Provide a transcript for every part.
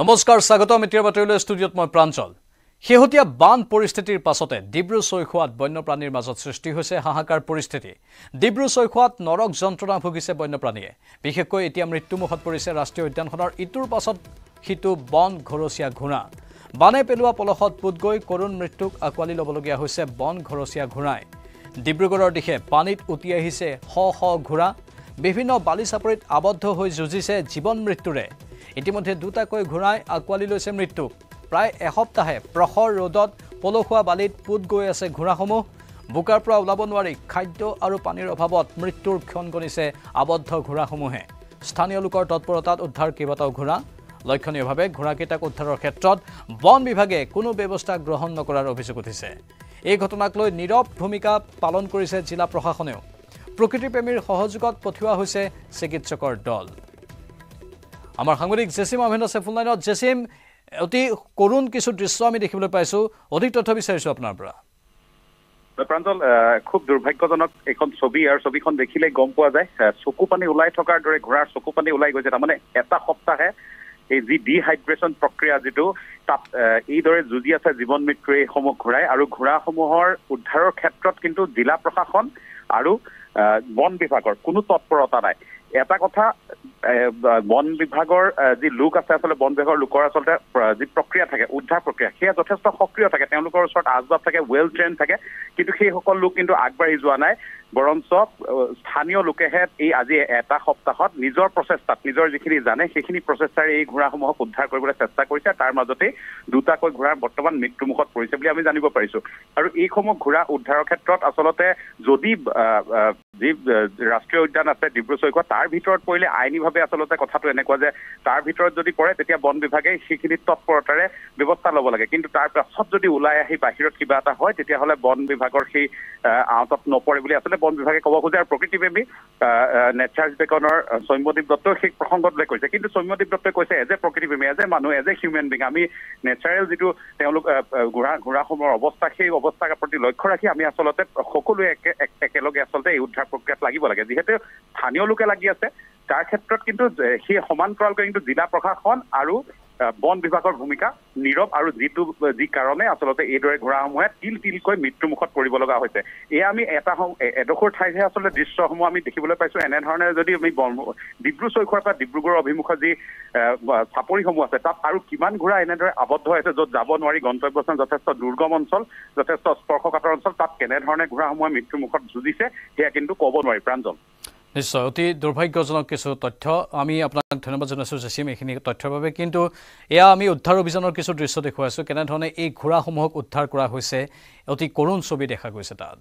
নমস্কাৰ স্বাগতম এতিয়াৰ বাতৰিলৈ ষ্টুডিঅত মই প্ৰাঞ্চল শেহতীয়া বান পৰিস্থিতিৰ পাছতে ডিব্ৰু চৈখোৱাত বন্যপ্ৰাণীৰ মাজত সৃষ্টি হৈছে হাহাকাৰ পৰিস্থিতি ডিব্ৰু চৈখোৱাত নৰক যন্ত্ৰণা ভুগিছে বন্যপ্ৰাণীয়ে বিশেষকৈ এতিয়া মৃত্যুমুখত পৰিছে ৰাষ্ট্ৰীয় উদ্যানখনৰ ইটোৰ পাছত সিটো বন ঘৰচীয়া ঘোঁৰা বানে পেলোৱা পলসত পুত গৈ কৰুণ মৃত্যুক আঁকোৱালি ল'বলগীয়া হৈছে বন ঘৰচীয়া ঘোঁৰাই ডিব্ৰুগড়ৰ দিশে পানীত উটি আহিছে শ শ ঘোঁৰা বিভিন্ন বালি বালিচাপৰিত আবদ্ধ হৈ যুঁজিছে জীৱন মৃত্যুৰে ইতিমধ্যে দুটাকৈ ঘূৰাই আঁকোৱালি লৈছে মৃত্যুক প্ৰায় এসপ্তাহে প্ৰখৰ ৰ'দত পলসুৱা বালিত পোত গৈ আছে ঘোঁৰাসমূহ বোকাৰ পৰা ওলাব নোৱাৰি খাদ্য আৰু পানীৰ অভাৱত মৃত্যুৰ ক্ষণ গণিছে আবদ্ধ ঘোঁৰাসমূহে স্থানীয় লোকৰ তৎপৰতাত উদ্ধাৰ কেইবাটাও ঘোঁৰা লক্ষণীয়ভাৱে ঘোঁৰাকেইটাক উদ্ধাৰৰ ক্ষেত্ৰত বন বিভাগে কোনো ব্যৱস্থা গ্ৰহণ নকৰাৰ অভিযোগ উঠিছে এই ঘটনাক লৈ নীৰৱ ভূমিকা পালন কৰিছে জিলা প্ৰশাসনেও প্ৰকৃতিপ্ৰেমীৰ সহযোগত পঠিওৱা হৈছে চিকিৎসকৰ দল আমাৰ সাংবাদিক জেচিম আহমেদ আছে ফোনলাইনত জেচিম অতি কৰুণ কিছু দৃশ্য আমি দেখিবলৈ পাইছোঁ অধিক তথ্য বিচাৰিছোঁ আপোনাৰ পৰা প্ৰাঞ্জল খুব দুৰ্ভাগ্যজনক এখন ছবি আৰু ছবিখন দেখিলে গম পোৱা যায় চকু পানী ওলাই থকাৰ দৰে ঘোঁৰাৰ চকু পানী ওলাই গৈছে তাৰমানে এটা সপ্তাহে এই যি ডিহাইড্ৰেশ্যন প্ৰক্ৰিয়া যিটো তাত এইদৰে যুঁজি আছে জীৱন মৃত্যুৰ এইসমূহ ঘোঁৰাই আৰু ঘোঁৰাসমূহৰ উদ্ধাৰৰ ক্ষেত্ৰত কিন্তু জিলা প্ৰশাসন আৰু বন বিভাগৰ কোনো তৎপৰতা নাই এটা কথা বন বিভাগৰ যি লোক আছে আচলতে বন বিভাগৰ লোকৰ আচলতে যি প্ৰক্ৰিয়া থাকে উদ্ধাৰ প্ৰক্ৰিয়া সেয়া যথেষ্ট সক্ৰিয় থাকে তেওঁলোকৰ ওচৰত আচবাব থাকে ৱেল ট্ৰেইন থাকে কিন্তু সেইসকল লোক কিন্তু আগবাঢ়ি যোৱা নাই বৰঞ্চ স্থানীয় লোকেহে এই আজি এটা সপ্তাহত নিজৰ প্ৰচেষ্টাত নিজৰ যিখিনি জানে সেইখিনি প্ৰচেষ্টাৰে এই ঘোঁৰাসমূহক উদ্ধাৰ কৰিবলৈ চেষ্টা কৰিছে তাৰ মাজতেই দুটাকৈ ঘোঁৰাৰ বৰ্তমান মৃত্যুমুখত পৰিছে বুলি আমি জানিব পাৰিছোঁ আৰু এইসমূহ ঘোঁৰা উদ্ধাৰৰ ক্ষেত্ৰত আচলতে যদি যি ৰাষ্ট্ৰীয় উদ্যান আছে ডিব্ৰু চৈখোৱা তাৰ ভিতৰত পৰিলে আইনীভাৱে আচলতে কথাটো এনেকুৱা যে তাৰ ভিতৰত যদি পৰে তেতিয়া বন বিভাগে সেইখিনি তৎপৰতাৰে ব্যৱস্থা ল'ব লাগে কিন্তু তাৰ পাছত যদি ওলাই আহি বাহিৰত কিবা এটা হয় তেতিয়াহ'লে বন বিভাগৰ সেই আঁতত নপৰে বুলি আচলতে বন বিভাগে ক'ব খোজে আৰু প্ৰকৃতিপ্ৰেমী নেচাৰেল বেকনৰ চৈম্যদীপ দত্তই সেই প্ৰসংগত লৈ কৈছে কিন্তু চৈম্যদীপ দত্তই কৈছে এজ এ প্ৰকৃতি প্ৰেমী এজ এ মানুহ এজ এ হিউমেন বিং আমি নেচাৰেল যিটো তেওঁলোক ঘোঁৰা ঘোঁৰাসমূহৰ অৱস্থা সেই অৱস্থাৰ প্ৰতি লক্ষ্য ৰাখি আমি আচলতে সকলোৱে একে একেলগে আচলতে এই উদ্ধাৰ প্ৰক্ৰিয়াত লাগিব লাগে যিহেতু স্থানীয় লোকে লাগি আছে তাৰ ক্ষেত্ৰত কিন্তু সেই সমান্তৰালকৈ কিন্তু জিলা প্ৰশাসন আৰু বন বিভাগৰ ভূমিকা নীৰৱ আৰু যিটো যি কাৰণে আচলতে এইদৰে ঘোঁৰাসমূহে তিল তিলকৈ মৃত্যুমুখত পৰিব লগা হৈছে এয়া আমি এটা এডোখৰ ঠাইতহে আচলতে দৃশ্যসমূহ আমি দেখিবলৈ পাইছো এনেধৰণে যদি আমি ডিব্ৰু চৈখোৱাৰ পৰা ডিব্ৰুগড়ৰ অভিমুখৰ যি চাপৰিসমূহ আছে তাত আৰু কিমান ঘোঁৰা এনেদৰে আবদ্ধ হৈ আছে য'ত যাব নোৱাৰি গন্তব্যস্থান যথেষ্ট দুৰ্গম অঞ্চল যথেষ্ট স্পৰ্শকাতৰ অঞ্চল তাত কেনেধৰণে ঘোঁৰাসমূহে মৃত্যুমুখত যুঁজিছে সেয়া কিন্তু ক'ব নোৱাৰি প্ৰাঞ্জল নিশ্চয় অতি দুৰ্ভাগ্যজনক কিছু তথ্য আমি আপোনাক ধন্যবাদ জনাইছোঁ জে চিম এইখিনি তথ্যৰ বাবে কিন্তু এয়া আমি উদ্ধাৰ অভিযানৰ কিছু দৃশ্য দেখুৱাইছোঁ কেনেধৰণে এই ঘোঁৰাসমূহক উদ্ধাৰ কৰা হৈছে অতি কৰুণ ছবি দেখা গৈছে তাত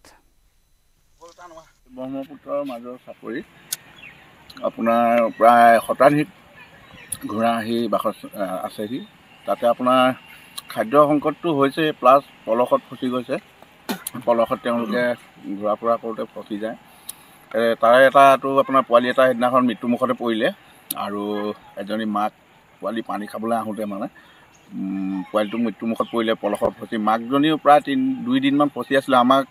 ব্ৰহ্মপুত্ৰৰ মাজৰ চাপৰি আপোনাৰ প্ৰায় শতাধিক ঘোঁৰা আহি বাসস আছেহি তাতে আপোনাৰ খাদ্য সংকটটো হৈছে প্লাছ পলসত ফচি গৈছে পলসত তেওঁলোকে ঘূৰা ফুৰা কৰোঁতে ফচি যায় তাৰে এটাতো আপোনাৰ পোৱালি এটা সেইদিনাখন মৃত্যুমুখতে পৰিলে আৰু এজনী মাক পোৱালি পানী খাবলৈ আহোঁতে মানে পোৱালিটো মৃত্যুমুখত পৰিলে পলসত ফচি মাকজনীও প্ৰায় তিনি দুইদিনমান ফচি আছিলে আমাক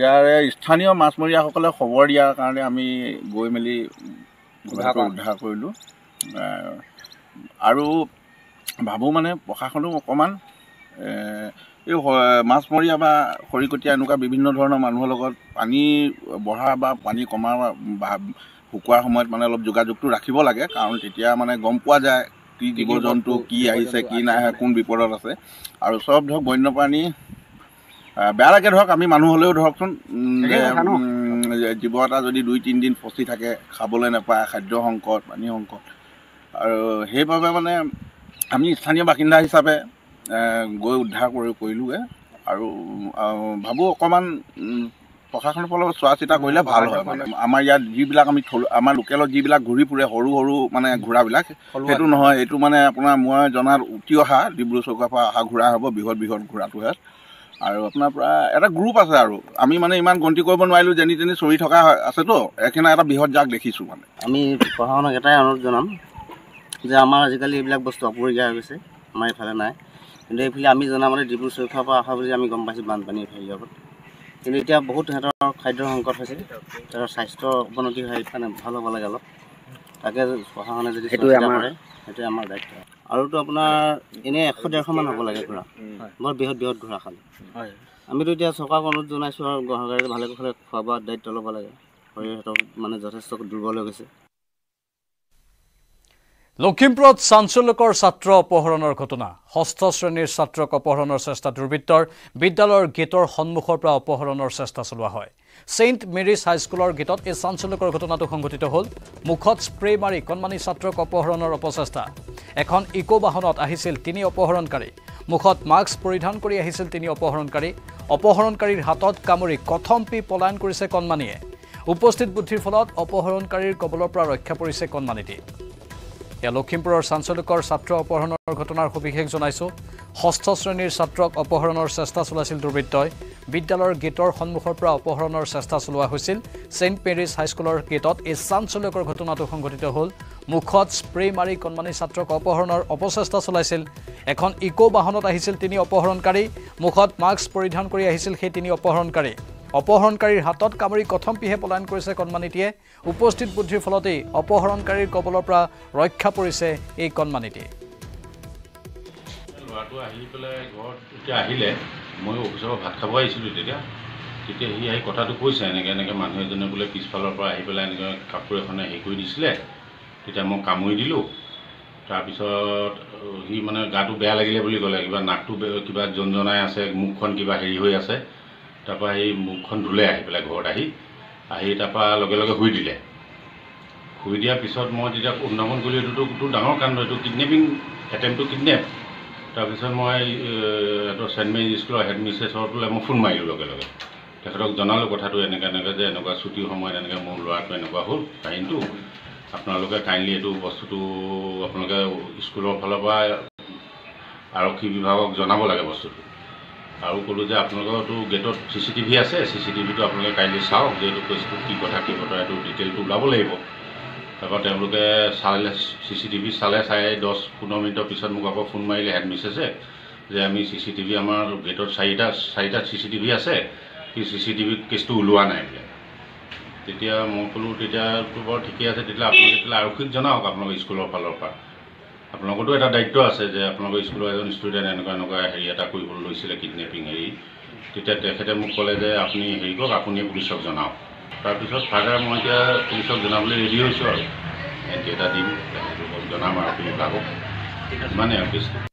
ইয়াৰে স্থানীয় মাছমৰীয়াসকলে খবৰ দিয়াৰ কাৰণে আমি গৈ মেলি উদ্ধাৰ কৰিলোঁ আৰু ভাবোঁ মানে প্ৰশাসনো অকণমান এই মাছমৰীয়া বা খৰিকটীয়া এনেকুৱা বিভিন্ন ধৰণৰ মানুহৰ লগত পানী বঢ়া বা পানী কমা বা শুকোৱাৰ সময়ত মানে অলপ যোগাযোগটো ৰাখিব লাগে কাৰণ তেতিয়া মানে গম পোৱা যায় কি জীৱ জন্তু কি আহিছে কি নাই কোন বিপদত আছে আৰু চব ধৰক বন্যপ্ৰাণী বেয়া লাগে ধৰক আমি মানুহ হ'লেও ধৰকচোন জীৱ এটা যদি দুই তিনিদিন ফচি থাকে খাবলৈ নাপায় খাদ্য সংকট পানী সংকট আৰু সেইবাবে মানে আমি স্থানীয় বাসিন্দা হিচাপে গৈ উদ্ধাৰ কৰি কৰিলোঁগৈ আৰু ভাবোঁ অকণমান প্ৰশাসনৰ ফালৰ চোৱা চিতা কৰিলে ভাল হয় মানে আমাৰ ইয়াত যিবিলাক আমি থলু আমাৰ লোকেলত যিবিলাক ঘূৰি ফুৰে সৰু সৰু মানে ঘোঁৰাবিলাক সেইটো নহয় এইটো মানে আপোনাৰ মই জনাত উঠি অহা ডিব্ৰু চৌকাৰ পৰা অহা ঘোঁৰা হ'ব বৃহৎ বৃহৎ ঘোঁৰাটোহে আৰু আপোনাৰ পৰা এটা গ্ৰুপ আছে আৰু আমি মানে ইমান গন্তি কৰিব নোৱাৰিলোঁ যেনি তেনি চৰি থকা আছেতো একেনা এটা বৃহৎ জাক দেখিছোঁ মানে আমি প্ৰশাসনক এটাই অনুৰোধ জনাম যে আমাৰ আজিকালি এইবিলাক বস্তু আপৰি অপৰিহাৰ গৈছে আমাৰ ইফালে নাই কিন্তু এইফালে আমি জনা মতে ডিব্ৰু চৈখোৱাৰ পৰা অহা বুলি আমি গম পাইছোঁ বানপানীৰ হেৰিৰ ওপৰত কিন্তু এতিয়া বহুত সিহঁতৰ খাদ্যৰ সংকট হৈছে সিহঁতৰ স্বাস্থ্যৰ অৱনতি হয় মানে ভাল হ'ব লাগে অলপ তাকে প্ৰশাসনে যদি সেইটো সেইটোৱে আমাৰ দায়িত্ব আৰুতো আপোনাৰ এনেই এশ ডেৰশমান হ'ব লাগে ঘোঁৰা বৰ বৃহৎ বৃহৎ ঘোঁৰা খালে আমিতো এতিয়া চৰকাৰক অনুৰোধ জনাইছোঁ আৰু গ্ৰহণকাৰীয়ে ভালে কুশলে খোৱা বোৱা দায়িত্ব ল'ব লাগে শৰীৰ সিহঁতক মানে যথেষ্ট দুৰ্বল হৈ গৈছে লক্ষীমপুৰত চাঞ্চল্যকৰ ছাত্ৰ অপহৰণৰ ঘটনা ষষ্ঠ শ্ৰেণীৰ ছাত্ৰক অপহৰণৰ চেষ্টা দুৰ্বৃত্তৰ বিদ্যালয়ৰ গেটৰ সন্মুখৰ পৰা অপহৰণৰ চেষ্টা চলোৱা হয় ছেইণ্ট মেৰিজ হাইস্কুলৰ গীতত এই চাঞ্চল্যকৰ ঘটনাটো সংঘটিত হ'ল মুখত স্প্ৰে মাৰি কণমানি ছাত্ৰক অপহৰণৰ অপচেষ্টা এখন ইক' বাহনত আহিছিল তিনি অপহৰণকাৰী মুখত মাস্ক পৰিধান কৰি আহিছিল তিনি অপহৰণকাৰী অপহৰণকাৰীৰ হাতত কামুৰি কথম পি পলায়ন কৰিছে কণমানিয়ে উপস্থিত বুদ্ধিৰ ফলত অপহৰণকাৰীৰ কবলৰ পৰা ৰক্ষা পৰিছে কণমানিটিয়ে এয়া লখিমপুৰৰ চাঞ্চলিকৰ ছাত্ৰ অপহৰণৰ ঘটনাৰ সবিশেষ জনাইছোঁ ষষ্ঠ শ্ৰেণীৰ ছাত্ৰক অপহৰণৰ চেষ্টা চলাইছিল দুৰ্বৃত্তই বিদ্যালয়ৰ গেটৰ সন্মুখৰ পৰা অপহৰণৰ চেষ্টা চলোৱা হৈছিল ছেইণ্ট পেৰিছ হাইস্কুলৰ গেটত এই চাঞ্চল্যকৰ ঘটনাটো সংঘটিত হ'ল মুখত স্প্ৰে মাৰি কণমানি ছাত্ৰক অপহৰণৰ অপচেষ্টা চলাইছিল এখন ইক' বাহনত আহিছিল তিনি অপহৰণকাৰী মুখত মাস্ক পৰিধান কৰি আহিছিল সেই তিনি অপহৰণকাৰী অপহৰণকাৰীৰ হাতত কামুৰি কথম পিহে পলায়ন কৰিছে কনমানিটিয়ে উপস্থিত বুদ্ধিৰ ফলতেই অপহৰণকাৰীৰ কবলৰ পৰা ৰক্ষা পৰিছে এই কণমানিটি ল'ৰাটো আহি পেলাই ঘৰত আহিলে মই অফিচৰ ভাত খাব আহিছিলোঁ তেতিয়া তেতিয়া সি আহি কথাটো কৈছে এনেকৈ এনেকৈ মানুহ এজনে বোলে পিছফালৰ পৰা আহি পেলাই এনেকৈ কাপোৰ এখনে হেৰি কৰি দিছিলে তেতিয়া মই কামুৰি দিলোঁ তাৰপিছত সি মানে গাটো বেয়া লাগিলে বুলি ক'লে কিবা নাকটো কিবা জনজনাই আছে মুখখন কিবা হেৰি হৈ আছে তাৰপৰা সেই মুখখন ধুলে আহি পেলাই ঘৰত আহি আহি তাৰপৰা লগে লগে শুই দিলে শুই দিয়াৰ পিছত মই যেতিয়া উদ্ভাৱন কৰিলোঁ এইটোতো ডাঙৰ কাণ্ড এইটো কিডনেপিং এটেম্পটো কিডনেপ তাৰপিছত মই এইটো চেণ্ট মেৰিজ স্কুলৰ হেডমিষ্ট্ৰেছৰটোলৈ মই ফোন মাৰিলোঁ লগে লগে তেখেতক জনালোঁ কথাটো এনেকৈ এনেকৈ যে এনেকুৱা ছুটিৰ সময়ত এনেকৈ মোৰ ল'ৰাটো এনেকুৱা হ'ল কাহিনীটো আপোনালোকে কাইণ্ডলি এইটো বস্তুটো আপোনালোকে স্কুলৰ ফালৰ পৰা আৰক্ষী বিভাগক জনাব লাগে বস্তুটো আৰু ক'লোঁ যে আপোনালোকৰতো গেটত চি চি টিভি আছে চি চি টিভিটো আপোনালোকে কাইণ্ডলি চাওক যে এইটো কৈছিলোঁ কি কথা কি বতৰা এইটো ডিটেইলটো ওলাব লাগিব তাৰপৰা তেওঁলোকে চালে চি চি টিভি চালে চাই দহ পোন্ধৰ মিনিটৰ পিছত মোক আকৌ ফোন মাৰিলে হেড মিছেছে যে আমি চি চি টিভি আমাৰ গেটত চাৰিটা চাৰিটা চি চি টিভি আছে কি চি চি টিভি কেছটো ওলোৱা নাই বোলে তেতিয়া মই ক'লোঁ তেতিয়াতো বাৰু ঠিকেই আছে তেতিয়াহ'লে আপোনালোকে তেতিয়া আৰক্ষীক জনাওক আপোনালোকৰ স্কুলৰ ফালৰ পৰা আপোনালোকৰতো এটা দায়িত্ব আছে যে আপোনালোকৰ স্কুলৰ এজন ষ্টুডেণ্ট এনেকুৱা এনেকুৱা হেৰি এটা কৰিবলৈ লৈছিলে কিডনেপিং হেৰি তেতিয়া তেখেতে মোক ক'লে যে আপুনি হেৰি কৰক আপুনিয়ে পুলিচক জনাওক তাৰপিছত ফাৰ্দাৰ মই এতিয়া পুলিচক জনাবলৈ ৰেডি হৈছোঁ আৰু এণ্ট্ৰি এটা দিম জনাম আৰু আপুনি ভাবক ইমানেই আৰু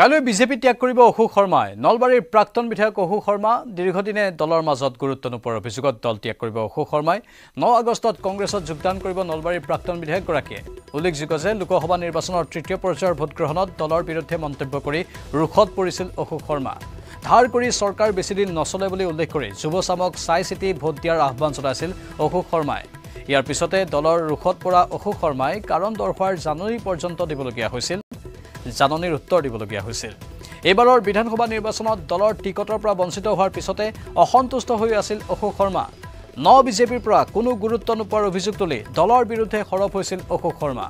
কাইলৈ বিজেপি ত্যাগ কৰিব অশোক শৰ্মাই নলবাৰীৰ প্ৰাক্তন বিধায়ক অশোক শৰ্মা দীৰ্ঘদিনে দলৰ মাজত গুৰুত্ব নোপোৱাৰ অভিযোগত দল ত্যাগ কৰিব অশোক শৰ্মাই ন আগষ্টত কংগ্ৰেছত যোগদান কৰিব নলবাৰীৰ প্ৰাক্তন বিধায়কগৰাকীয়ে উল্লেখযোগ্য যে লোকসভা নিৰ্বাচনৰ তৃতীয় পৰ্যায়ৰ ভোটগ্ৰহণত দলৰ বিৰুদ্ধে মন্তব্য কৰি ৰোষত পৰিছিল অশোক শৰ্মা ধাৰ কৰি চৰকাৰ বেছিদিন নচলে বুলি উল্লেখ কৰি যুৱচামক চাই চিতি ভোট দিয়াৰ আহ্বান জনাইছিল অশোক শৰ্মাই ইয়াৰ পিছতে দলৰ ৰোষত পৰা অশোক শৰ্মাই কাৰণ দৰ্শোৱাৰ জানুৱাৰী পৰ্যন্ত দিবলগীয়া হৈছিল জাননীৰ উত্তৰ দিবলগীয়া হৈছিল এইবাৰৰ বিধানসভা নিৰ্বাচনত দলৰ টিকটৰ পৰা বঞ্চিত হোৱাৰ পিছতে অসন্তুষ্ট হৈ আছিল অশোক শৰ্মা ন বিজেপিৰ পৰা কোনো গুৰুত্ব নোপোৱাৰ অভিযোগ তুলি দলৰ বিৰুদ্ধে সৰব হৈছিল অশোক শৰ্মা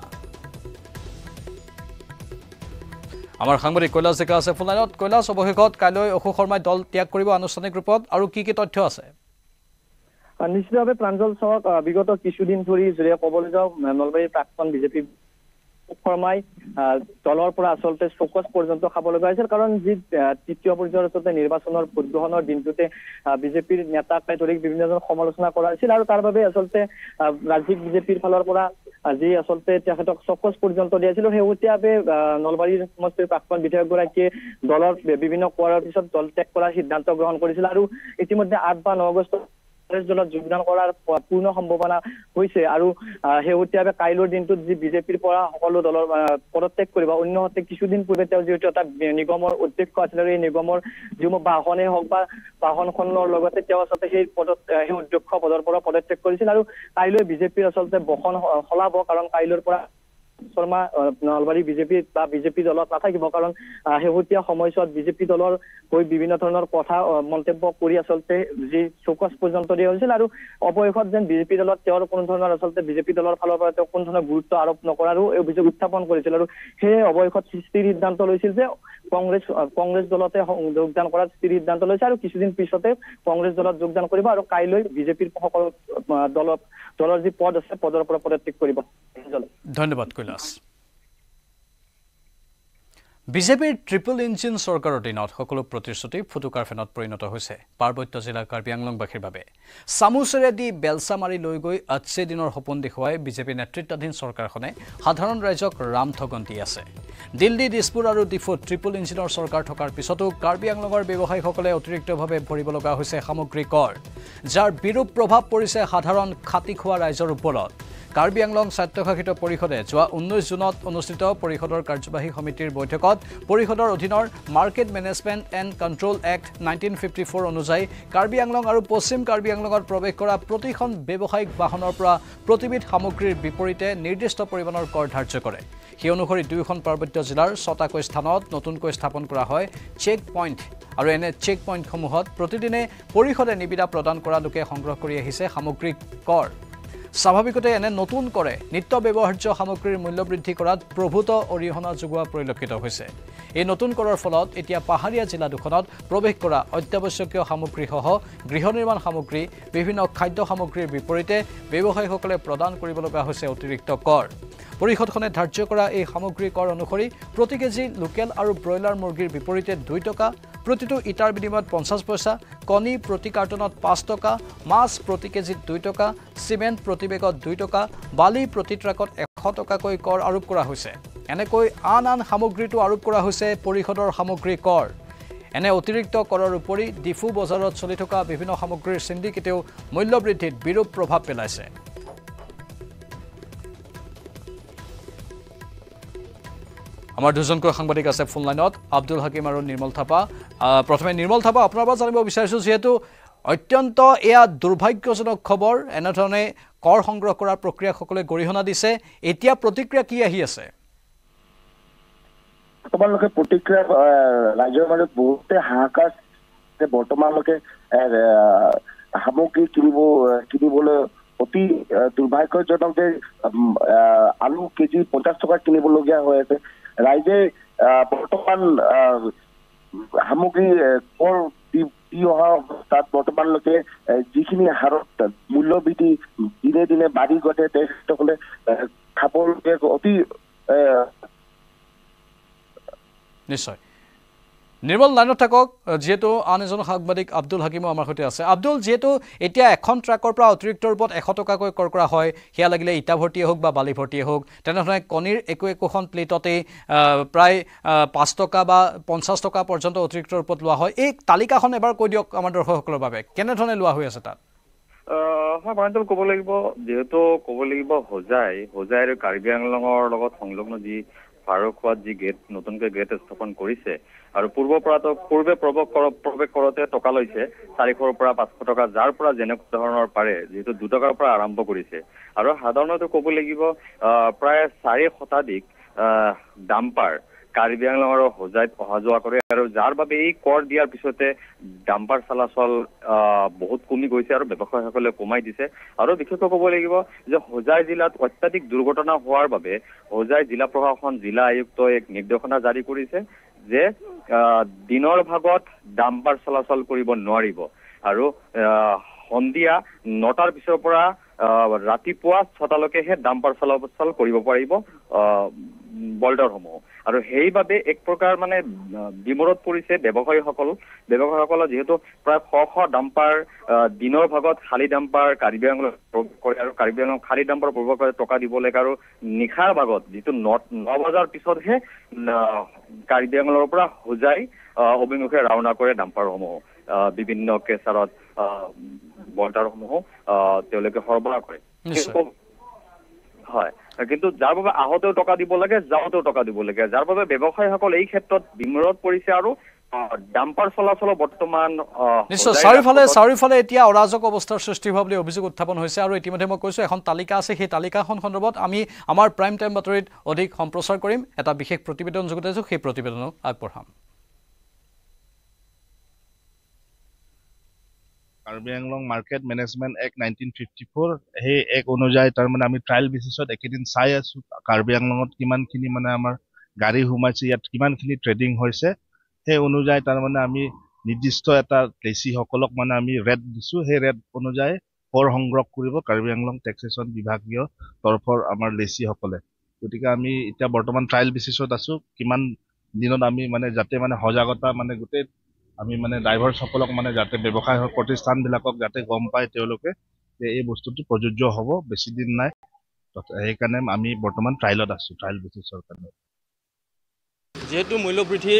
আমাৰ সাংবাদিক কৈলাশ ডেকা আছে ফোনলাইনত কৈলাশ অৱশেষত কাইলৈ অশোক শৰ্মাই দল ত্যাগ কৰিব আনুষ্ঠানিক ৰূপত আৰু কি কি তথ্য আছে নিশ্চিতভাৱে প্ৰাঞ্জল চক বিগত কিছুদিন ধৰি যদি ক'বলৈ যাওঁ নলবাৰীৰ প্ৰাক্তন বিজেপি শৰ্মাই দলৰ পৰা আচলতে চকচ পৰ্যন্ত খাব লগা হৈছিল কাৰণ যি তৃতীয় পৰ্যায়ৰ আচলতে নিৰ্বাচনৰ ভোটগ্ৰহণৰ দিনটোতে বিজেপিৰ নেতাকে ধৰি বিভিন্নজন সমালোচনা কৰা হৈছিল আৰু তাৰ বাবে আচলতে ৰাজ্যিক বিজেপিৰ ফালৰ পৰা যি আচলতে তেখেতক চকচ পৰ্যন্ত দিয়াছিল শেহতীয়াভাৱে নলবাৰীৰ সমষ্টিৰ প্ৰাক্তন বিধায়কগৰাকীয়ে দলৰ বিভিন্ন কোৱাৰ পিছত দল ত্যাগ কৰাৰ সিদ্ধান্ত গ্ৰহণ কৰিছিল আৰু ইতিমধ্যে আঠ বা ন আগষ্ট চল্লিশ জনত যোগদান কৰাৰ পূৰ্ণ সম্ভাৱনা হৈছে আৰু শেহতীয়াভাৱে কাইলৈৰ দিনটোত যি বিজেপিৰ পৰা সকলো দলৰ পদত্যাগ কৰিব অন্যহতে কিছুদিন পূৰ্বে তেওঁ যিহেতু এটা নিগমৰ অধ্যক্ষ আছিল আৰু এই নিগমৰ যিসমূহ বাহনেই হওক বা বাহনখনৰ লগতে তেওঁ আচলতে সেই পদত সেই অধ্যক্ষ পদৰ পৰা পদত্যাগ কৰিছিল আৰু কাইলৈ বিজেপিৰ আচলতে বসন সলাব কাৰণ কাইলৈৰ পৰা শৰ্মা নলবাৰী বিজেপি বা বিজেপি দলত নাথাকিব কাৰণ শেহতীয়া সময়ছোৱাত বিজেপি দলৰ হৈ বিভিন্ন ধৰণৰ কথা মন্তব্য কৰি আচলতে যি চৌকাছ পৰ্যন্ত দিয়া হৈছিল আৰু অৱশেষত যেন বিজেপি দলত তেওঁৰ কোনো ধৰণৰ আচলতে বিজেপি দলৰ ফালৰ পৰা তেওঁ কোনো ধৰণৰ গুৰুত্ব আৰোপ নকৰাৰো এই অভিযোগ উত্থাপন কৰিছিল আৰু সেয়ে অৱশেষত স্থিৰ সিদ্ধান্ত লৈছিল যে কংগ্ৰেছ কংগ্ৰেছ দলতে যোগদান কৰাৰ স্থিৰ সিদ্ধান্ত লৈছে আৰু কিছুদিন পিছতে কংগ্ৰেছ দলত যোগদান কৰিব আৰু কাইলৈ বিজেপিৰ সকলো দলত দলৰ যি পদ আছে পদৰ পৰা পদত্যাগ কৰিব ধন্যবাদ কৰিলে us. বিজেপিৰ ট্ৰিপল ইঞ্জিন চৰকাৰৰ দিনত সকলো প্ৰতিশ্ৰুতি ফুটুকাৰ ফেনত পৰিণত হৈছে পাৰ্বত্য জিলাৰ কাৰ্বি আংলংবাসীৰ বাবে চামুচেৰেদি বেলচা মাৰি লৈ গৈ আচ্ছে দিনৰ সপোন দেখুৱাই বিজেপি নেতৃত্বাধীন চৰকাৰখনে সাধাৰণ ৰাইজক ৰাম ঠগন দি আছে দিল্লী দিছপুৰ আৰু ডিফুত ট্ৰিপল ইঞ্জিনৰ চৰকাৰ থকাৰ পিছতো কাৰ্বি আংলঙৰ ব্যৱসায়ীসকলে অতিৰিক্তভাৱে ভৰিব লগা হৈছে সামগ্ৰী কৰ যাৰ বিৰূপ প্ৰভাৱ পৰিছে সাধাৰণ খাতি খোৱা ৰাইজৰ ওপৰত কাৰ্বি আংলং স্বায়ত্তশাসিত পৰিষদে যোৱা ঊনৈছ জুনত অনুষ্ঠিত পৰিষদৰ কাৰ্যবাহী সমিতিৰ বৈঠকত পৰিষদৰ অধীনৰ market management and control act nineteen fifty four অনুযায়ী কাৰ্বি আংলং আৰু পশ্চিম কাৰ্বি আংলঙত প্ৰৱেশ কৰা প্ৰতিখন ব্যৱসায়িক বাহনৰ পৰা প্ৰতিবিধ সামগ্ৰীৰ বিপৰীতে নিৰ্দিষ্ট পৰিমাণৰ কৰ ধাৰ্য কৰে সেই অনুসৰি দুয়োখন পাৰ্বত্য জিলাৰ ছটাকৈ স্থানত নতুনকৈ স্থাপন কৰা হয় চেক পইণ্ট আৰু এনে চেক পইণ্টসমূহত প্ৰতিদিনে পৰিষদে নিবিদা প্ৰদান কৰা লোকে সংগ্ৰহ কৰি আহিছে সামগ্ৰিক কৰ স্বাভাৱিকতে এনে নতুন কৰে নিত্য ব্যৱহাৰ্য সামগ্ৰীৰ মূল্য বৃদ্ধি কৰাত প্ৰভূত অৰিহণা যোগোৱা পৰিলক্ষিত হৈছে এই নতুন কৰৰ ফলত এতিয়া পাহাৰীয়া জিলা দুখনত প্ৰৱেশ কৰা অত্যাৱশ্যকীয় সামগ্ৰীসহ গৃহ নিৰ্মাণ সামগ্ৰী বিভিন্ন খাদ্য সামগ্ৰীৰ বিপৰীতে ব্যৱসায়ীসকলে প্ৰদান কৰিব লগা হৈছে অতিৰিক্ত কৰ পৰিষদখনে ধাৰ্য কৰা এই সামগ্ৰী কৰ অনুসৰি প্ৰতি কেজি লোকেল আৰু ব্ৰইলাৰ মুৰ্গীৰ বিপৰীতে দুই টকা প্ৰতিটো ইটাৰ বিনিময়ত পঞ্চাছ পইচা কণী প্ৰতি কাৰ্টনত পাঁচ টকা মাছ প্ৰতি কেজিত দুই টকা চিমেণ্ট প্ৰতি প্ৰতিবেগত দুই টকা বালি প্ৰতি ট্ৰাকত এশ টকাকৈ কৰ আৰোপ কৰা হৈছে এনেকৈ আন আন সামগ্ৰীটো আৰোপ কৰা হৈছে পৰিষদৰ সামগ্ৰী কৰ এনে অতিৰিক্ত কৰৰ উপৰি ডিফু বজাৰত চলি থকা বিভিন্ন সামগ্ৰীৰ চিণ্ডিকেটেও মূল্যবৃদ্ধিত বিৰূপ প্ৰভাৱ পেলাইছে আমাৰ দুজনকৈ সাংবাদিক আছে ফোনলাইনত আব্দুল হাকিম আৰু নিৰ্মল থাপা প্ৰথমে নিৰ্মল থাপা আপোনাৰ পৰা জানিব বিচাৰিছোঁ যিহেতু অত্যন্ত এয়া দুৰ্ভাগ্যজনক খবৰ এনেধৰণে কৰ সংগ্ৰহ কৰাৰ প্ৰক্ৰিয়াসকলে গৰিহণা দিছে এতিয়া প্ৰতিক্ৰিয়া কি আহি আছে তোমালোকে প্ৰতিক্ৰিয়া ৰাইজৰ মাজত বহুতে হাহাকাৰ বৰ্তমানলৈকে সামগ্ৰী কিনিব কিনিবলৈ অতি দুৰ্ভাগ্যজনক যে আলু কেজি পঞ্চাছ টকা কিনিবলগীয়া হৈ আছে ৰাইজে বৰ্তমান সামগ্ৰী কৰ দি অহা অৱস্থাত বৰ্তমানলৈকে যিখিনি হাৰত মূল্য বৃদ্ধি দিনে দিনে বাঢ়ি গতে তেখেতসকলে খাবলৈকে অতি নিশ্চয় নিৰ্মল লাইনত থাকক যেহেতু আন এজন সাংবাদিক আব্দুল হাকিমও আমাৰ সঙ্গে আছে আব্দুল যেহেতু এতিয়া এখন ট্ৰাকৰ পৰা অতিৰিক্ত ৰূপত এশ টাকাকৈ কৰ কৰা হয় সেয়া লাগিলে ইটা ভৰ্তিয়ে হোক বা বালি ভৰ্তিয়ে হোক তেনেধৰণে কণীৰ একো একোখন প্লেটতেই প্ৰায় পাঁচ টকা বা পঞ্চাশ টকা পৰ্যন্ত অতিৰিক্ত ৰূপত লোৱা হয় এই তালিকাখন এবাৰ কৈ দিয়ক আমাৰ দৰ্শকসকলৰ বাবে কেনেধৰণে লোৱা হৈ আছে তাত হয় মানুহজন ক'ব খোৱাত যি গেট নতুনকৈ গেট স্থাপন কৰিছে আৰু পূৰ্বৰ পৰাতো পূৰ্বে প্ৰৱেশ প্ৰৱেশ কৰোঁতে টকা লৈছে চাৰিশৰ পৰা পাঁচশ টকা যাৰ পৰা যেনেকুৱা ধৰণৰ পাৰে যিহেতু দুটকাৰ পৰা আৰম্ভ কৰিছে আৰু সাধাৰণতে ক'ব লাগিব প্ৰায় চাৰি শতাধিক ডাম্পাৰ কাৰ্বি আংলঙৰ হোজাইত অহা যোৱা কৰে আৰু যাৰ বাবে এই কৰ দিয়াৰ পিছতে ডাম্পাৰ চলাচল বহুত কমি গৈছে আৰু ব্যৱসায়ীসকলে কমাই দিছে আৰু বিশেষকৈ ক'ব লাগিব যে হোজাই জিলাত অত্যাধিক দুৰ্ঘটনা হোৱাৰ বাবে হোজাই জিলা প্ৰশাসন জিলা আয়ুক্তই এক নিৰ্দেশনা জাৰি কৰিছে যে দিনৰ ভাগত ডাম্পাৰ চলাচল কৰিব নোৱাৰিব আৰু সন্ধিয়া নটাৰ পিছৰ পৰা ৰাতিপুৱা ছটালৈকেহে ডাম্পাৰ চলাচল কৰিব পাৰিব বল্ডাৰসমূহ আৰু সেইবাবে এক প্ৰকাৰ মানে বিমৰত পৰিছে ব্যৱসায়ীসকল ব্যৱসায়ীসকলে যিহেতু প্ৰায় শ শ ডাম্পাৰ দিনৰ ভাগত খালী ডাম্পাৰ কাৰ্বি আংলৈ কৰে আৰু কাৰ্বি আংলং খালী ডাম্পাৰ প্ৰৱেশ কৰে টকা দিব লাগে আৰু নিশাৰ ভাগত যিটো ন ন বজাৰ পিছতহে কাৰ্বি আংলৰ পৰা হোজাই অভিমুখে ৰাওনা কৰে ডাম্পাৰসমূহ বিভিন্ন কেচাৰত বৰ্টাৰসমূহো তেওঁলোকে সৰবৰাহ কৰে হয় কিন্তু যাৰ বাবে আহতেও টকা দিব লাগে যাওঁতেও টকা দিব লাগে যাৰ বাবে ব্যৱসায়ীসকল এই ক্ষেত্ৰত বিমৰত পৰিছে আৰু ডাম্পাৰ চলাচল বৰ্তমান নিশ্চয় চাৰিওফালে চাৰিওফালে এতিয়া অৰাজক অৱস্থাৰ সৃষ্টি হোৱা বুলি অভিযোগ উত্থাপন হৈছে আৰু ইতিমধ্যে মই কৈছোঁ এখন তালিকা আছে সেই তালিকাখন সন্দৰ্ভত আমি আমাৰ প্ৰাইম টাইম বাতৰিত অধিক সম্প্ৰচাৰ কৰিম এটা বিশেষ প্ৰতিবেদন যুগুতাইছোঁ সেই প্ৰতিবেদনক আগবঢ়াম Karbi Anglong market management act nineteen fifty four সেই এক্ট অনুযায়ী তাৰমানে আমি ট্ৰায়েল বেচিছত এইকেইদিন চাই আছো কাৰ্বি আংলঙত কিমানখিনি মানে আমাৰ গাড়ী সোমাইছে ইয়াত কিমানখিনি ট্ৰেডিং হৈছে সেই অনুযায়ী তাৰমানে আমি নিৰ্দিষ্ট এটা টেচিসকলক মানে আমি ৰেট দিছো সেই ৰেট অনুযায়ী কৰ সংগ্ৰহ কৰিব কাৰ্বি আংলং টেক্সেশ্যন বিভাগীয় তৰফৰ আমাৰ লেচিসকলে গতিকে আমি এতিয়া বৰ্তমান ট্ৰায়েল বেচিছত আছো কিমান দিনত আমি মানে যাতে মানে সজাগতা মানে গোটেই আমি মানে ড্ৰাইভাৰ্ছসকলক মানে যাতে ব্যৱসায় প্ৰতিষ্ঠানবিলাকক যাতে গম পাই তেওঁলোকে যে এই বস্তুটো প্ৰযোজ্য হ'ব বেছি দিন নাই সেইকাৰণে আমি বৰ্তমান ট্ৰাইলত আছো ট্ৰাইল বেচিছৰ কাৰণে যিহেতু মূল্য বৃদ্ধি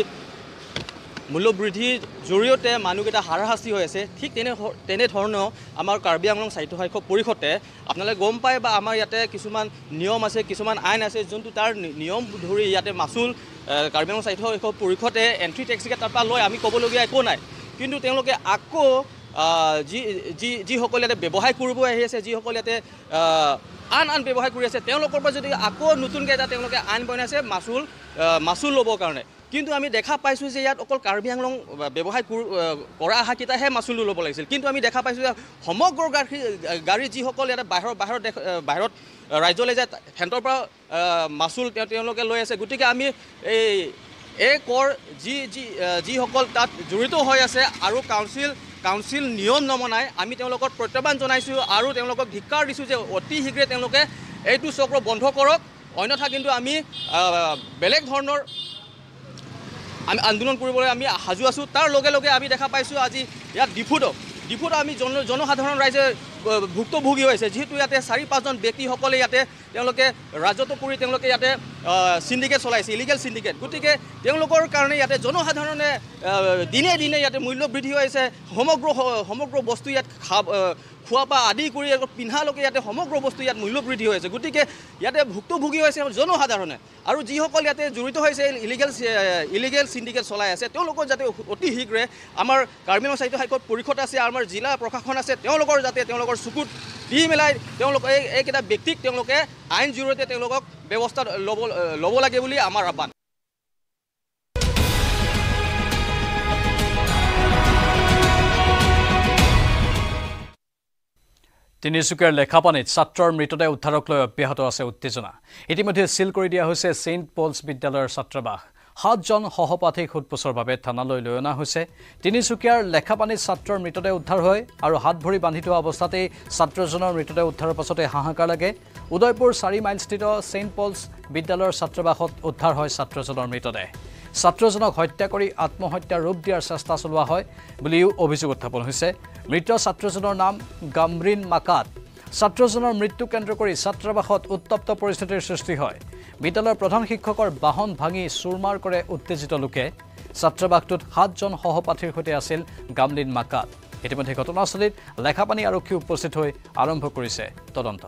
মূল্যবৃদ্ধিৰ জৰিয়তে মানুহকেইটা হাৰাশাস্তি হৈ আছে ঠিক তেনে তেনেধৰণেও আমাৰ কাৰ্বি আংলং স্বায়ত্তশাসিত পৰিষদে আপোনালোকে গম পায় বা আমাৰ ইয়াতে কিছুমান নিয়ম আছে কিছুমান আইন আছে যোনটো তাৰ নিয়ম ধৰি ইয়াতে মাচুল কাৰ্বি আংলং স্বায়ত্তশাসিত পৰিষদে এণ্ট্ৰি টেক্সিকেট তাৰপৰা লয় আমি ক'বলগীয়া একো নাই কিন্তু তেওঁলোকে আকৌ যি যি যিসকল ইয়াতে ব্যৱসায় কৰিব আহি আছে যিসকল ইয়াতে আন আন ব্যৱসায় কৰি আছে তেওঁলোকৰ পৰা যদি আকৌ নতুনকৈ এটা তেওঁলোকে আইন বনাইছে মাচুল মাচুল ল'বৰ কাৰণে কিন্তু আমি দেখা পাইছোঁ যে ইয়াত অকল কাৰ্বি আংলং ব্যৱসায় কৰা অহাকেইটাহে মাচুলো ল'ব লাগিছিল কিন্তু আমি দেখা পাইছোঁ যে সমগ্ৰ গাড়ী গাড়ী যিসকল ইয়াতে বাহিৰৰ বাহিৰৰ দেশ বাহিৰত ৰাজ্যলৈ যায় সিহঁতৰ পৰা মাচুল তেওঁ তেওঁলোকে লৈ আছে গতিকে আমি এই এই কৰ যি যি যিসকল তাত জড়িত হৈ আছে আৰু কাউন্সিল কাউন্সিল নিয়ম নমনাই আমি তেওঁলোকক প্ৰত্যাহ্বান জনাইছোঁ আৰু তেওঁলোকক ধিক্কাৰ দিছোঁ যে অতি শীঘ্ৰে তেওঁলোকে এইটো চক্ৰ বন্ধ কৰক অন্যথা কিন্তু আমি বেলেগ ধৰণৰ আমি আন্দোলন কৰিবলৈ আমি সাজু আছোঁ তাৰ লগে লগে আমি দেখা পাইছোঁ আজি ইয়াত ডিফুটক ডিফুটক আমি জন জনসাধাৰণ ৰাইজে ভুক্তভোগী হৈছে যিহেতু ইয়াতে চাৰি পাঁচজন ব্যক্তিসকলে ইয়াতে তেওঁলোকে ৰাজত্ব কৰি তেওঁলোকে ইয়াতে চিণ্ডিকেট চলাইছে ইলিগেল চিণ্ডিকেট গতিকে তেওঁলোকৰ কাৰণে ইয়াতে জনসাধাৰণে দিনে দিনে ইয়াতে মূল্য বৃদ্ধি হৈ আছে সমগ্ৰ সমগ্ৰ বস্তু ইয়াত খা খোৱা পৰা আদি কৰি পিন্ধালৈকে ইয়াতে সমগ্ৰ বস্তু ইয়াত মূল্য বৃদ্ধি হৈ আছে গতিকে ইয়াতে ভুক্তভোগী হৈছে জনসাধাৰণে আৰু যিসকল ইয়াতে জড়িত হৈছে ইলিগেল ইলিগেল চিণ্ডিকেট চলাই আছে তেওঁলোকৰ যাতে অতি শীঘ্ৰে আমাৰ গ্ৰাম্য স্বাস্থ্য সাক্ষত পৰিষদ আছে আমাৰ জিলা প্ৰশাসন আছে তেওঁলোকৰ যাতে তেওঁলোকৰ তেওঁলোকৰ চকুত দি মেলাই তেওঁলোক এই এইকেইটা ব্যক্তিক তেওঁলোকে আইন জৰিয়তে তেওঁলোকক ব্যৱস্থা ল'ব ল'ব লাগে বুলি আমাৰ আহ্বান তিনিচুকীয়াৰ লেখাপানীত ছাত্ৰৰ মৃতদেহ উদ্ধাৰক লৈ অব্যাহত আছে উত্তেজনা ইতিমধ্যে চিল কৰি দিয়া হৈছে ছেইণ্ট পলছ বিদ্যালয়ৰ ছাত্ৰাবাস সাতজন সহপাঠীক সোধপোছৰ বাবে থানালৈ লৈ অনা হৈছে তিনিচুকীয়াৰ লেখাপানী ছাত্ৰৰ মৃতদেহ উদ্ধাৰ হয় আৰু হাত ভৰি বান্ধি থোৱা অৱস্থাতেই ছাত্ৰজনৰ মৃতদেহ উদ্ধাৰৰ পাছতে হাহাকাৰ লাগে উদয়পুৰ চাৰি মাইলস্থিত ছেইণ্ট পলছ বিদ্যালয়ৰ ছাত্ৰবাসত উদ্ধাৰ হয় ছাত্ৰজনৰ মৃতদেহ ছাত্ৰজনক হত্যা কৰি আত্মহত্যাৰ ৰূপ দিয়াৰ চেষ্টা চলোৱা হয় বুলিও অভিযোগ উত্থাপন হৈছে মৃত ছাত্ৰজনৰ নাম গামৰিন মাকাত ছাত্ৰজনৰ মৃত্যু কেন্দ্ৰ কৰি ছাত্ৰাবাসত উত্তপ্ত পৰিস্থিতিৰ সৃষ্টি হয় বিদ্যালয়ৰ প্ৰধান শিক্ষকৰ বাহন ভাঙি চুৰমাৰ কৰে উত্তেজিত লোকে ছাত্ৰাবাসটোত সাতজন সহপাঠীৰ সৈতে আছিল গামলিন মাকাত ইতিমধ্যে ঘটনাস্থলীত লেখাপানী আৰক্ষী উপস্থিত হৈ আৰম্ভ কৰিছে তদন্ত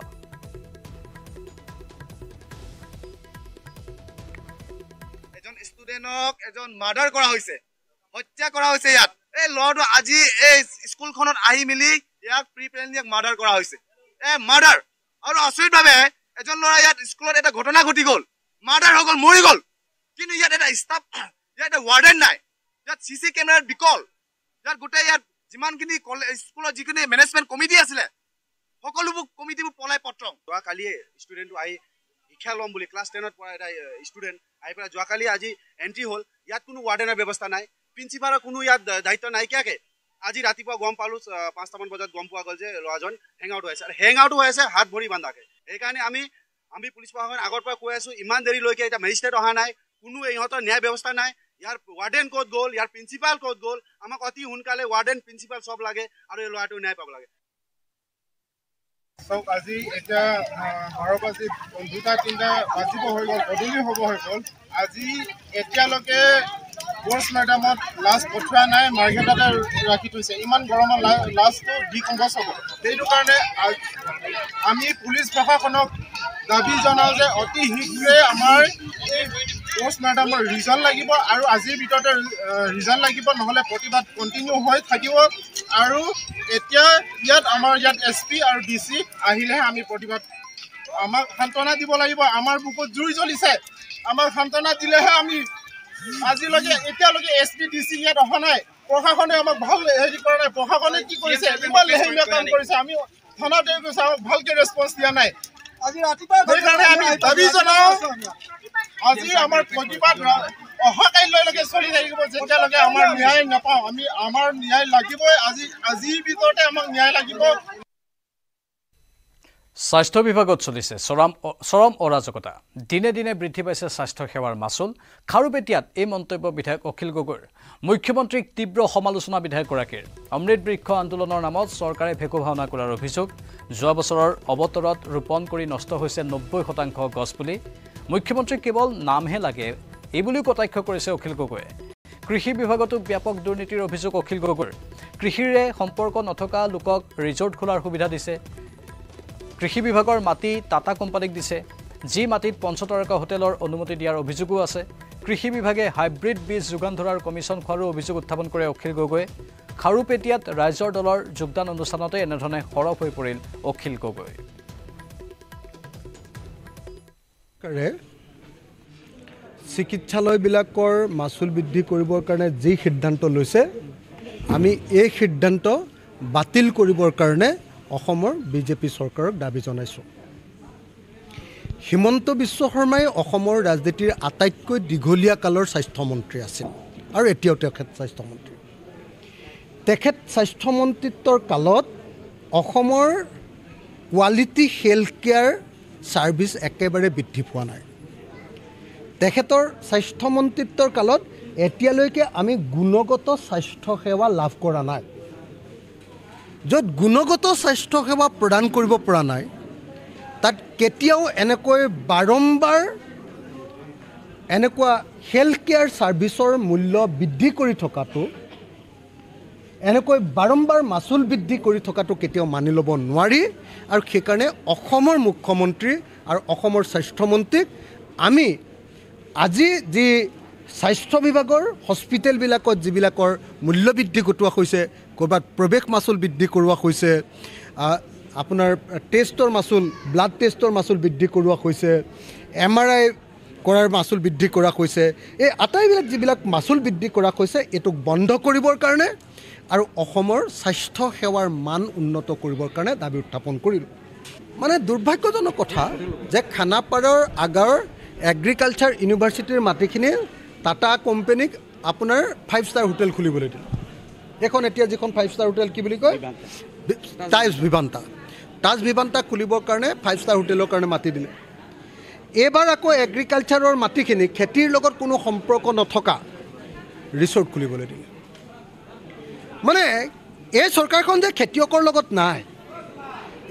এজন মাৰ্ডাৰ কৰা হৈছে হত্যা কৰা হৈছে ইয়াত আজি এই স্কুলখনত আহি মেলি ইয়াক প্ৰি প্লেন মাৰ্ডাৰ কৰা হৈছে এ মাৰ্ডাৰ আৰু আচৰিতভাৱে এজন ল'ৰা ইয়াত স্কুলত এটা ঘটনা ঘটি গ'ল মাৰ্ডাৰ হৈ গ'ল মৰি গ'ল কিন্তু ইয়াত এটা ষ্টাফ ইয়াত এটা ৱাৰ্ডেন নাই ইয়াত চি চি কেমেৰাৰ বিকল ইয়াত গোটেই ইয়াত যিমানখিনি কলেজ স্কুলৰ যিখিনি মেনেজমেণ্ট কমিটি আছিলে সকলোবোৰ কমিটিবোৰ পলাই পত্ৰ যোৱাকালিয়ে ষ্টুডেণ্টটো আহি শিক্ষা ল'ম বুলি ক্লাছ টেনত পৰা এটা ষ্টুডেণ্ট আহি পেলাই যোৱাকালি আজি এণ্ট্ৰি হ'ল ইয়াত কোনো ৱাৰ্ডেনৰ ব্যৱস্থা নাই প্ৰিঞ্চিপালৰ কোনো ইয়াত দায়িত্ব নাইকিয়াকে আজি ৰাতিপুৱা গম পালোঁ পাঁচটামান বজাত গম পোৱা গ'ল যে ল'ৰাজন হেং আউট হৈ আছে আৰু হেং আউট হৈ আছে হাত ভৰি বান্ধাকে সেইকাৰণে আমি আমি পুলিচ প্ৰশাসন আগৰ পৰা কৈ আছোঁ ইমান দেৰিলৈকে এতিয়া মেজিষ্ট্ৰেট অহা নাই কোনো ইহঁতৰ ন্যায় ব্যৱস্থা নাই ইয়াৰ ৱাৰ্ডেন ক'ত গ'ল ইয়াৰ প্ৰিঞ্চিপাল ক'ত গ'ল আমাক অতি সোনকালে ৱাৰ্ডেন প্ৰিঞ্চিপাল চব লাগে আৰু এই ল'ৰাটো ন্যায় পাব লাগে চাওক আজি এতিয়া বাৰ বাজি দুটা তিনিটা বাজিব হৈ গ'ল গধূলি হ'ব হৈ গ'ল আজি এতিয়ালৈকে কোৰ্চ মেডামত লাষ্ট পঠোৱা নাই মাৰ্কেটতে ৰাখি থৈছে ইমান গৰমত লাষ্টটো ডিকম্পজ হ'ব সেইটো কাৰণে আমি পুলিচ প্ৰশাসনক দাবী জনাওঁ যে অতি শীঘ্ৰে আমাৰ এই কোৰ্চ মেডামৰ ৰিজাল্ট লাগিব আৰু আজিৰ ভিতৰতে ৰিজাল্ট লাগিব নহ'লে প্ৰতিবাদ কণ্টিনিউ হৈ থাকিব আৰু এতিয়া ইয়াত আমাৰ ইয়াত এছ পি আৰু ডি চি আহিলেহে আমি প্ৰতিবাদ আমাক সান্তনা দিব লাগিব আমাৰ বুকুত জুই জ্বলিছে আমাক সান্তনা দিলেহে আমি আজিলৈকে এতিয়ালৈকে এছ পি ডি চি ইয়াত অহা নাই প্ৰশাসনে আমাক ভাল হেৰি কৰা নাই প্ৰশাসনে কি কৰিছে ইমান লেহেমীয়া কাম কৰিছে আমি থানাত হেৰি কৰিছোঁ আমাক ভালকৈ ৰেচপন্স দিয়া নাই আজি ৰাতিপুৱা আমি দাবী জনাওঁ আজি আমাৰ প্ৰতিবাদ অহা কাইলৈলৈকে চলি থাকিব যেতিয়ালৈকে আমাৰ ন্যায় নাপাওঁ আমি আমাৰ ন্যায় লাগিবই আজি আজিৰ ভিতৰতে আমাক ন্যায় লাগিব স্বাস্থ্য বিভাগত চলিছে চৰম চৰম অৰাজকতা দিনে দিনে বৃদ্ধি পাইছে স্বাস্থ্যসেৱাৰ মাচুল খাৰুপেটীয়াত এই মন্তব্য বিধায়ক অখিল গগৈৰ মুখ্যমন্ত্ৰীক তীব্ৰ সমালোচনা বিধায়কগৰাকীৰ অমৃত বৃক্ষ আন্দোলনৰ নামত চৰকাৰে ভেকু ভাওনা কৰাৰ অভিযোগ যোৱা বছৰৰ অৱতৰত ৰোপণ কৰি নষ্ট হৈছে নব্বৈ শতাংশ গছপুলি মুখ্যমন্ত্ৰীক কেৱল নামহে লাগে এই বুলিও কটাক্ষ কৰিছে অখিল গগৈয়ে কৃষি বিভাগতো ব্যাপক দুৰ্নীতিৰ অভিযোগ অখিল গগৈৰ কৃষিৰে সম্পৰ্ক নথকা লোকক ৰিজৰ্ট খোলাৰ সুবিধা দিছে কৃষি বিভাগৰ মাটি টাটা কোম্পানীক দিছে যি মাটিত পঞ্চতৰকা হোটেলৰ অনুমতি দিয়াৰ অভিযোগো আছে কৃষি বিভাগে হাইব্ৰিড বীজ যোগান ধৰাৰ কমিছন খোৱাৰো অভিযোগ উত্থাপন কৰে অখিল গগৈয়ে খাৰুপেটীয়াত ৰাইজৰ দলৰ যোগদান অনুষ্ঠানতে এনেধৰণে সৰব হৈ পৰিল অখিল গগৈ চিকিৎসালয়বিলাকৰ মাচুল বৃদ্ধি কৰিবৰ কাৰণে যি সিদ্ধান্ত লৈছে আমি এই সিদ্ধান্ত বাতিল কৰিবৰ কাৰণে অসমৰ বিজেপি চৰকাৰক দাবী জনাইছোঁ হিমন্ত বিশ্ব শৰ্মাই অসমৰ ৰাজনীতিৰ আটাইতকৈ দীঘলীয়া কালৰ স্বাস্থ্যমন্ত্ৰী আছিল আৰু এতিয়াও তেখেত স্বাস্থ্যমন্ত্ৰী তেখেত স্বাস্থ্যমন্ত্ৰিত্বৰ কালত অসমৰ কোৱালিটি হেল্থ কেয়াৰ ছাৰ্ভিছ একেবাৰে বৃদ্ধি পোৱা নাই তেখেতৰ স্বাস্থ্যমন্ত্ৰিত্বৰ কালত এতিয়ালৈকে আমি গুণগত স্বাস্থ্যসেৱা লাভ কৰা নাই য'ত গুণগত স্বাস্থ্যসেৱা প্ৰদান কৰিব পৰা নাই তাত কেতিয়াও এনেকৈ বাৰম্বাৰ এনেকুৱা হেল্থ কেয়াৰ ছাৰ্ভিচৰ মূল্য বৃদ্ধি কৰি থকাটো এনেকৈ বাৰম্বাৰ মাচুল বৃদ্ধি কৰি থকাটো কেতিয়াও মানি ল'ব নোৱাৰি আৰু সেইকাৰণে অসমৰ মুখ্যমন্ত্ৰী আৰু অসমৰ স্বাস্থ্যমন্ত্ৰীক আমি আজি যি স্বাস্থ্য বিভাগৰ হস্পিটেলবিলাকত যিবিলাকৰ মূল্য বৃদ্ধি ঘটোৱা হৈছে ক'ৰবাত প্ৰৱেশ মাচুল বৃদ্ধি কৰোৱা হৈছে আপোনাৰ টেষ্টৰ মাচুল ব্লাড টেষ্টৰ মাচুল বৃদ্ধি কৰোৱা হৈছে এম আৰ আই কৰাৰ মাচুল বৃদ্ধি কৰা হৈছে এই আটাইবিলাক যিবিলাক মাচুল বৃদ্ধি কৰা হৈছে এইটোক বন্ধ কৰিবৰ কাৰণে আৰু অসমৰ স্বাস্থ্য সেৱাৰ মান উন্নত কৰিবৰ কাৰণে দাবী উত্থাপন কৰিলোঁ মানে দুৰ্ভাগ্যজনক কথা যে খানাপাৰৰ আগৰ এগ্ৰিকালচাৰ ইউনিভাৰ্চিটিৰ মাটিখিনি টাটা কোম্পেনীক আপোনাৰ ফাইভ ষ্টাৰ হোটেল খুলিবলৈ দিলে এইখন এতিয়া যিখন ফাইভ ষ্টাৰ হোটেল কি বুলি কয় তাজ ভিভান্তা তাজ ভিভান্তা খুলিবৰ কাৰণে ফাইভ ষ্টাৰ হোটেলৰ কাৰণে মাটি দিলে এইবাৰ আকৌ এগ্ৰিকালচাৰৰ মাটিখিনি খেতিৰ লগত কোনো সম্পৰ্ক নথকা ৰিচৰ্ট খুলিবলৈ দিলে মানে এই চৰকাৰখন যে খেতিয়কৰ লগত নাই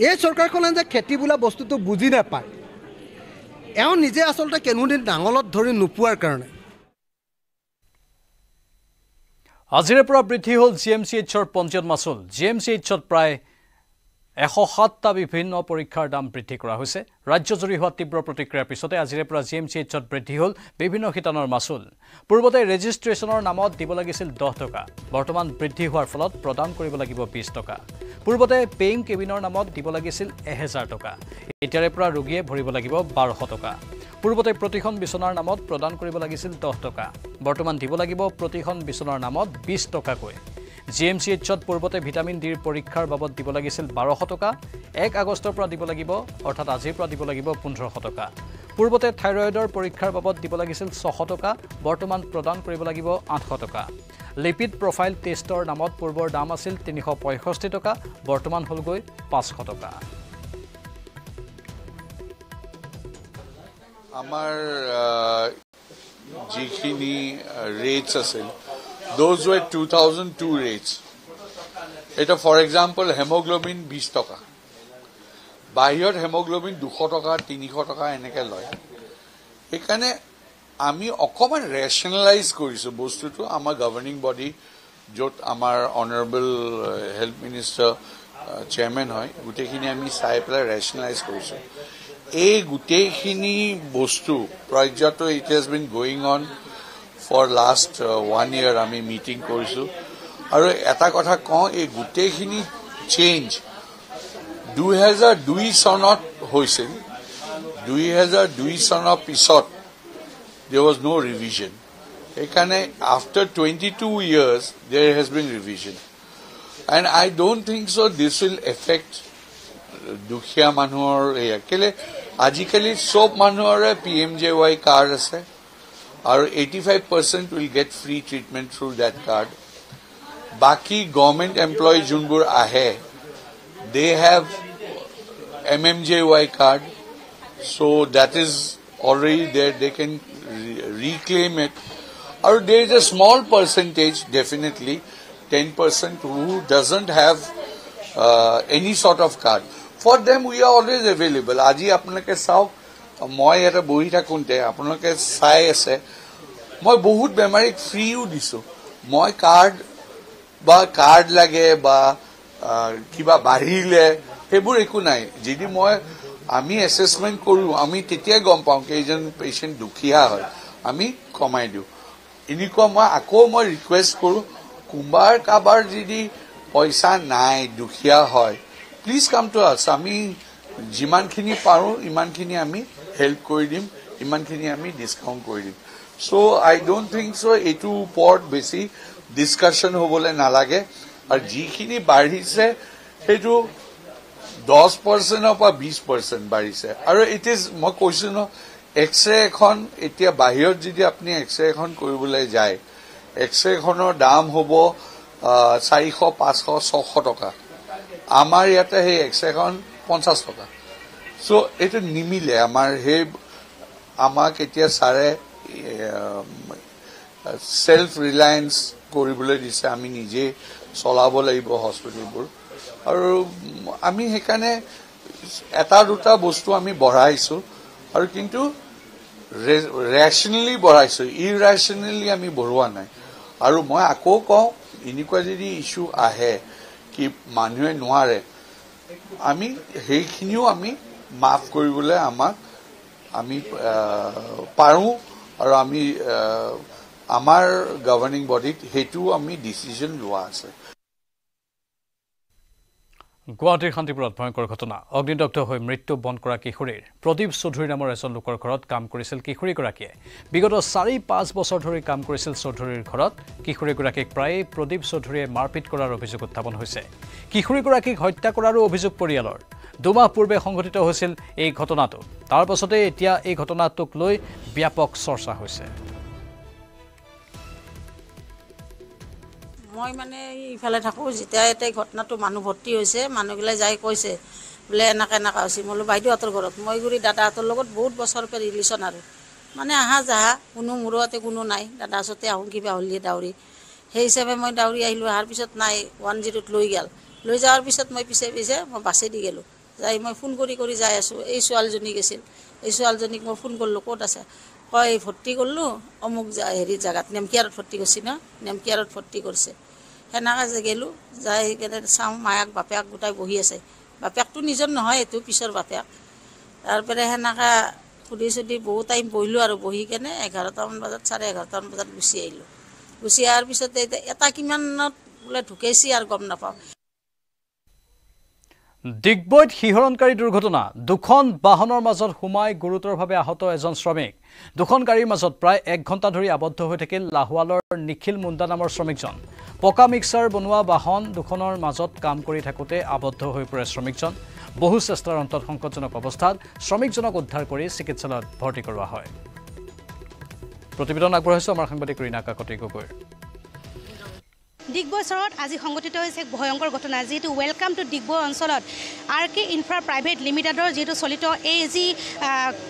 এই চৰকাৰখনে যে খেতি বোলা বস্তুটো বুজি নাপায় এওঁ নিজে আচলতে কেনোদিন ডাঙৰত ধৰি নোপোৱাৰ কাৰণে আজিৰে পৰা বৃদ্ধি হ'ল জি এম চি এইচৰ পঞ্জীয়ন মাচুল জি এম চি এইচত প্ৰায় এশ সাতটা বিভিন্ন পৰীক্ষাৰ দাম বৃদ্ধি কৰা হৈছে ৰাজ্যজুৰি হোৱা তীব্ৰ প্ৰতিক্ৰিয়াৰ পিছতে আজিৰে পৰা জি এম চি এইচত বৃদ্ধি হ'ল বিভিন্ন শিতানৰ মাচুল পূৰ্বতে ৰেজিষ্ট্ৰেশ্যনৰ নামত দিব লাগিছিল দহ টকা বৰ্তমান বৃদ্ধি হোৱাৰ ফলত প্ৰদান কৰিব লাগিব বিছ টকা পূৰ্বতে পেইং কেবিনৰ নামত দিব লাগিছিল এহেজাৰ টকা এতিয়াৰে পৰা ৰোগীয়ে ভৰিব লাগিব বাৰশ টকা পূৰ্বতে প্ৰতিখন বিচনাৰ নামত প্ৰদান কৰিব লাগিছিল দহ টকা বৰ্তমান দিব লাগিব প্ৰতিখন বিচনাৰ নামত বিছ টকাকৈ জি এম চি এইচত পূৰ্বতে ভিটামিন ডিৰ পৰীক্ষাৰ বাবদ দিব লাগিছিল বাৰশ টকা এক আগষ্টৰ পৰা দিব লাগিব অৰ্থাৎ আজিৰ পৰা দিব লাগিব পোন্ধৰশ টকা পূৰ্বতে থাইৰয়ডৰ পৰীক্ষাৰ বাবদ দিব লাগিছিল ছশ টকা বৰ্তমান প্ৰদান কৰিব লাগিব আঠশ টকা লিপিড প্ৰফাইল টেষ্টৰ নামত পূৰ্বৰ দাম আছিল তিনিশ পঁয়ষষ্ঠি টকা বৰ্তমান হ'লগৈ পাঁচশ টকা আমাৰ যিখিনি ৰেটছ আছিল those were 2002 rates. এটা ফর এক্সাম্পল হেমোগ্লোবিন 20 টাকা বাহিরত হেমোগ্লোবিন 200 টাকা 300 টাকা এনেকে লয় এখানে আমি অকমান রেশনালাইজ কৰিছো বস্তুটো আমাৰ গভৰ্নিং বডি যত আমাৰ অনাৰেবল হেলথ মিনিষ্টাৰ চেয়াৰম্যান হয় গুটেখিনি আমি চাই পেলাই ৰেশনালাইজ কৰিছো এই গুটেখিনি বস্তু প্ৰায়ত it has been going on for last one year আমি মিটিং কৰিছোঁ আৰু এটা কথা কওঁ এই গোটেইখিনি চেঞ্জ দুহেজাৰ দুই চনত হৈছিল দুই হেজাৰ দুই চনৰ পিছত দেৰ ৱাজ ন' ৰিভিজন সেইকাৰণে after twenty two years there has been revision and I don't think so' this will affect দুখীয়া মানুহৰ এয়া কেলে আজিকালি চব মানুহৰে P M J Y card আছে our 85% will get free treatment through that card. Baki government employee Jungur Ahe, they have MMJY card, so that is already there, they can reclaim it. Or there is a small percentage, definitely, 10% who doesn't have uh, any sort of card. For them, we are always available. Aji, apnake sauk মই ইয়াতে বহি থাকোঁতে আপোনালোকে চাই আছে মই বহুত বেমাৰীক ফ্ৰীও দিছোঁ মই কাৰ্ড বা কাৰ্ড লাগে বা কিবা বাঢ়িলে সেইবোৰ একো নাই যদি মই আমি এছেচমেণ্ট কৰোঁ আমি তেতিয়াই গম পাওঁ কেইজন পেচেণ্ট দুখীয়া হয় আমি কমাই দিওঁ এনেকুৱা মই আকৌ মই ৰিকুৱেষ্ট কৰোঁ কোনোবাৰ কাৰোবাৰ যদি পইচা নাই দুখীয়া হয় প্লিজ কাম টু আছ আমি যিমানখিনি পাৰোঁ ইমানখিনি আমি হেল্প কৰি দিম ইমানখিনি আমি ডিছকাউণ্ট কৰি দিম চ' আই ডোণ্ট থিংক চ' এইটো ওপৰত বেছি ডিছকাশ্যন হ'বলৈ নালাগে আৰু যিখিনি বাঢ়িছে সেইটো দহ পাৰ্চেণ্টৰ পৰা বিছ পাৰ্চেণ্ট বাঢ়িছে আৰু ইট ইজ মই কৈছো ন এক্সৰে এখন এতিয়া বাহিৰত যদি আপুনি এক্সৰে এখন কৰিবলৈ যায় এক্সৰে এখনৰ দাম হ'ব চাৰিশ পাঁচশ ছশ টকা আমাৰ ইয়াতে সেই এক্সৰেখন পঞ্চাছ টকা চ' এতিয়া নিমিলে আমাৰ সেই আমাক এতিয়া ছাৰে ছেল্ফ ৰিলায়েঞ্চ কৰিবলৈ দিছে আমি নিজেই চলাব লাগিব হস্পিটেলবোৰ আৰু আমি সেইকাৰণে এটা দুটা বস্তু আমি বঢ়াইছোঁ আৰু কিন্তু ৰেচনেলি বঢ়াইছোঁ ইৰেচনেলি আমি বঢ়োৱা নাই আৰু মই আকৌ কওঁ এনেকুৱা যদি ইছ্যু আহে কি মানুহে নোৱাৰে আমি সেইখিনিও আমি মাফ কৰিবলৈ আমাক আমি পাৰোঁ আৰু আমি আমাৰ গভৰ্ণিং বডিত সেইটো আমি ডিচিজন লোৱা আছে গুৱাহাটীৰ শান্তিপুৰত ভয়ংকৰ ঘটনা অগ্নিদগ্ধ হৈ মৃত্যু মৃত্যুবন কৰা কিশোৰীৰ প্ৰদীপ চৌধুৰী নামৰ এজন লোকৰ ঘৰত কাম কৰিছিল কিশোৰীগৰাকীয়ে বিগত চাৰি পাঁচ বছৰ ধৰি কাম কৰিছিল চৌধুৰীৰ ঘৰত কিশোৰীগৰাকীক প্ৰায়ে প্ৰদীপ চৌধুৰীয়ে মাৰপিট কৰাৰ অভিযোগ উত্থাপন হৈছে কিশোৰীগৰাকীক হত্যা কৰাৰো অভিযোগ পৰিয়ালৰ দুমাহ পূৰ্বে সংঘটিত হৈছিল এই ঘটনাটো তাৰ পাছতে এতিয়া এই ঘটনাটোক লৈ ব্যাপক চৰ্চা হৈছে মই মানে ইফালে থাকোঁ যেতিয়া এতিয়া ঘটনাটো মানুহ ভৰ্তি হৈছে মানুহবিলাকে যাই কৈছে বোলে এনেকৈ এনেকুৱা হৈছে মই বোলো বাইদেউহঁতৰ ঘৰত মই গুৰি দাদাহঁতৰ লগত বহুত বছৰ পৰা ৰিলেশ্যন আৰু মানে আহা যাহা কোনো মোৰো ইয়াতে কোনো নাই দাদাৰ ওচৰতে আহোঁ কিবা হ'লিয়ে দাউৰি সেই হিচাপে মই দাউৰি আহিলোঁ অহাৰ পিছত নাই ওৱান জিৰ'ত লৈ গ'ল লৈ যোৱাৰ পিছত মই পিছে পিছে মই বাছেদি গ'লোঁ যাই মই ফোন কৰি কৰি যাই আছোঁ এই ছোৱালীজনী গৈছিল এই ছোৱালীজনীক মই ফোন কৰিলোঁ ক'ত আছে কয় ভৰ্তি কৰিলোঁ অমুক হেৰি জেগাত নেমকিয়াৰত ভৰ্তি কৰিছে ন নেমকিয়াৰত ভৰ্তি কৰিছে সেনেকে জেগেলো যাই কেনে চাওঁ মায়াক বাপেক গোটাই বহি আছে বাপেকটো নিজৰ নহয় এইটো পিছৰ বাপেক তাৰপৰা সেনেকে সুধি চুধি বহুত টাইম বহিলোঁ আৰু বহি কেনে এঘাৰটামান বজাত চাৰে এঘাৰটামান বজাত গুচি আহিলোঁ গুচি অহাৰ পিছতে এতিয়া এটা কিমানত বোলে ঢুকাইছে আৰু গম নাপাওঁ ডিগবৈত শিহৰণকাৰী দুৰ্ঘটনা দুখন বাহনৰ মাজত সোমাই গুৰুতৰভাৱে আহত এজন শ্ৰমিক দুখন গাড়ীৰ মাজত প্ৰায় এক ঘণ্টা ধৰি আবদ্ধ হৈ থাকিল লাহোৱালৰ নিখিল মুণ্ডা নামৰ শ্ৰমিকজন পকা মিক্সাৰ বনোৱা বাহন দুখনৰ মাজত কাম কৰি থাকোঁতে আবদ্ধ হৈ পৰে শ্ৰমিকজন বহু চেষ্টাৰ অন্তত সংকটজনক অৱস্থাত শ্ৰমিকজনক উদ্ধাৰ কৰি চিকিৎসালয়ত ভৰ্তি কৰোৱা হয় প্ৰতিবেদন আগবঢ়াইছোঁ আমাৰ সাংবাদিক ৰীণা কাকতি গগৈৰ ডিগবৈ চহৰত আজি সংঘটিত হৈছে ভয়ংকৰ ঘটনা যিহেতু ৱেলকাম টু ডিগবৈ অঞ্চলত আৰ কে ইনফ্ৰা প্ৰাইভেট লিমিটেডৰ যিহেতু চলিত এই যি